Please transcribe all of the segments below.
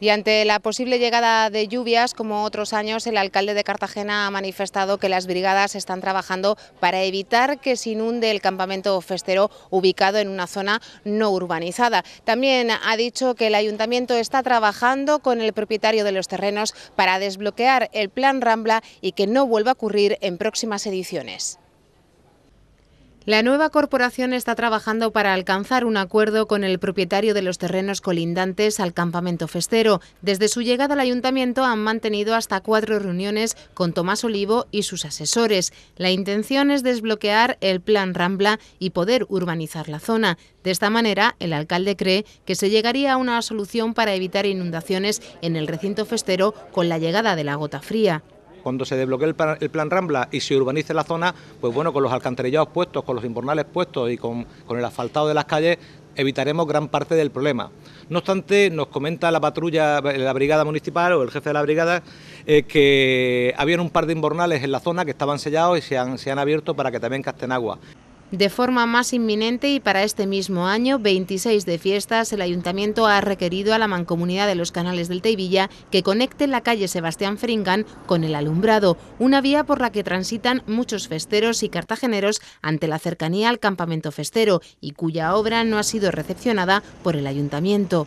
Y ante la posible llegada de lluvias, como otros años, el alcalde de Cartagena ha manifestado que las brigadas están trabajando para evitar que se inunde el campamento festero ubicado en una zona no urbanizada. También ha dicho que el ayuntamiento está trabajando con el propietario de los terrenos para desbloquear el plan Rambla y que no vuelva a ocurrir en próximas ediciones. La nueva corporación está trabajando para alcanzar un acuerdo con el propietario de los terrenos colindantes al campamento festero. Desde su llegada al ayuntamiento han mantenido hasta cuatro reuniones con Tomás Olivo y sus asesores. La intención es desbloquear el plan Rambla y poder urbanizar la zona. De esta manera, el alcalde cree que se llegaría a una solución para evitar inundaciones en el recinto festero con la llegada de la gota fría cuando se desbloquee el plan, Rambla y se urbanice la zona, pues bueno, con los alcantarillados puestos, con los inbornales puestos y con, el asfaltado de las calles, evitaremos gran parte del problema. No obstante, nos comenta la patrulla, la brigada municipal o el jefe de la brigada, eh, que habían un par de inbornales en la zona que estaban sellados y se han abierto para que también casten agua de forma más inminente y para este mismo año, 26 de fiestas, el ayuntamiento ha requerido a la mancomunidad de los canales del Teivilla que conecte la calle Sebastián Fringan con el alumbrado, una vía por la que transitan muchos festeros y cartageneros ante la cercanía al campamento festero y cuya obra no ha sido recepcionada por el ayuntamiento.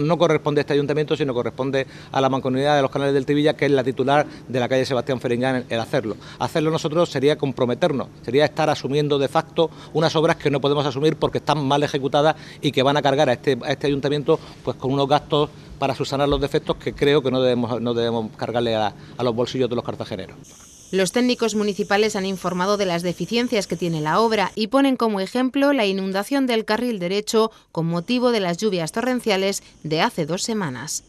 No corresponde a este ayuntamiento, sino corresponde a la mancomunidad de los canales del Tibilla, que es la titular de la calle Sebastián Feriñán el hacerlo. Hacerlo nosotros sería comprometernos, sería estar asumiendo de facto unas obras que no podemos asumir porque están mal ejecutadas y que van a cargar a este, este ayuntamiento pues con unos gastos para subsanar los defectos que creo que no debemos, no debemos cargarle a los bolsillos de los cartageneros. Los técnicos municipales han informado de las deficiencias que tiene la obra y ponen como ejemplo la inundación del carril derecho con motivo de las lluvias torrenciales de hace dos semanas.